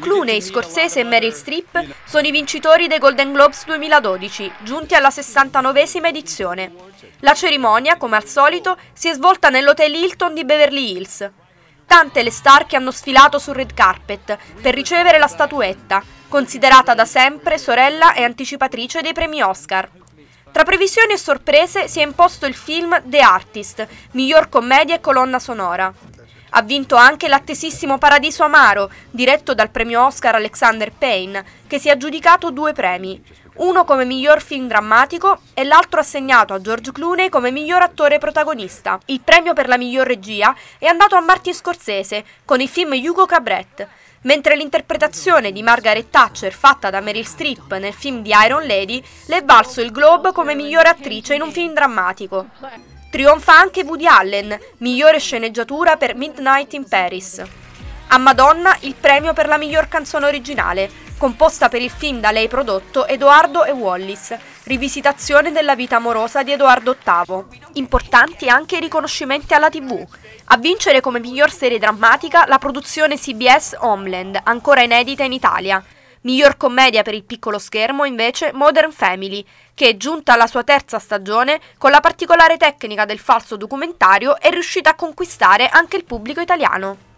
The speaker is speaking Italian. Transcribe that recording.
Clooney, Scorsese e Meryl Streep sono i vincitori dei Golden Globes 2012, giunti alla 69esima edizione. La cerimonia, come al solito, si è svolta nell'Hotel Hilton di Beverly Hills. Tante le star che hanno sfilato sul red carpet per ricevere la statuetta, considerata da sempre sorella e anticipatrice dei premi Oscar. Tra previsioni e sorprese si è imposto il film The Artist, miglior commedia e colonna sonora. Ha vinto anche l'attesissimo Paradiso Amaro, diretto dal premio Oscar Alexander Payne, che si è aggiudicato due premi, uno come miglior film drammatico e l'altro assegnato a George Clooney come miglior attore protagonista. Il premio per la miglior regia è andato a Martin Scorsese con il film Hugo Cabret, mentre l'interpretazione di Margaret Thatcher fatta da Meryl Streep nel film di Iron Lady le è valso il Globe come miglior attrice in un film drammatico. Trionfa anche Woody Allen, migliore sceneggiatura per Midnight in Paris. A Madonna il premio per la miglior canzone originale, composta per il film da lei prodotto Edoardo e Wallis, rivisitazione della vita amorosa di Edoardo VIII. Importanti anche i riconoscimenti alla TV. A vincere come miglior serie drammatica la produzione CBS Homeland, ancora inedita in Italia. Miglior commedia per il piccolo schermo invece Modern Family, che è giunta alla sua terza stagione con la particolare tecnica del falso documentario è riuscita a conquistare anche il pubblico italiano.